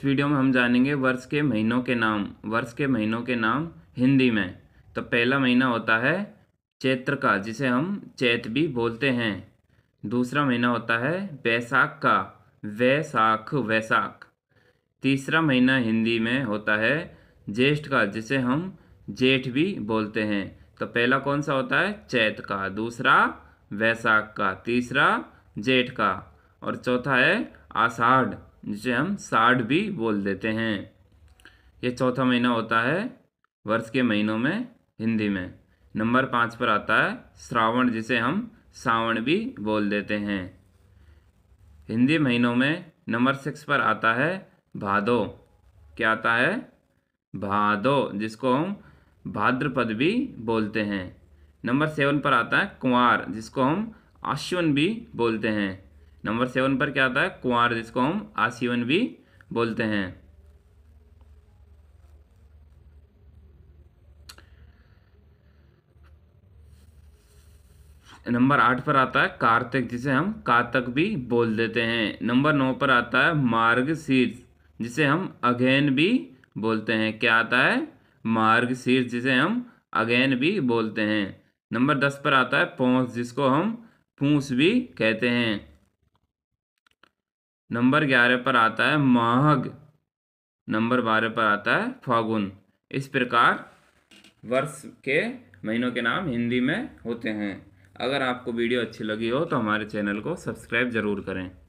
इस वीडियो में हम जानेंगे वर्ष के महीनों के नाम वर्ष के महीनों के नाम हिंदी में तो पहला महीना होता है चैत्र का जिसे हम चैत भी बोलते हैं दूसरा महीना होता है वैसाख का वैसाख वैसाख तीसरा महीना हिंदी में होता है ज्येष्ठ का जिसे हम जेठ भी बोलते हैं तो पहला कौन सा होता है चैत का दूसरा वैसाख का तीसरा जेठ का और चौथा है आषाढ़ जिसे हम साठ भी बोल देते हैं ये चौथा महीना होता है वर्ष के महीनों में हिंदी में नंबर पाँच पर आता है श्रावण जिसे हम सावण भी बोल देते हैं हिंदी महीनों में नंबर सिक्स पर आता है भादो क्या आता है भादो जिसको हम भाद्रपद भी बोलते हैं नंबर सेवन पर आता है कुंवार जिसको हम अश्विन भी बोलते हैं नंबर सेवन पर क्या आता है कुंवर जिसको हम आसीवन भी बोलते हैं नंबर आठ पर आता है कार्तिक जिसे हम कातक भी बोल देते हैं नंबर नौ पर आता है मार्गशीर्ष जिसे हम अगेन भी बोलते हैं क्या आता है मार्गशीर्ष जिसे हम अगेन भी बोलते हैं नंबर दस पर आता है पौस जिसको हम पूस भी कहते हैं नंबर ग्यारह पर आता है माहग नंबर बारह पर आता है फागुन इस प्रकार वर्ष के महीनों के नाम हिंदी में होते हैं अगर आपको वीडियो अच्छी लगी हो तो हमारे चैनल को सब्सक्राइब ज़रूर करें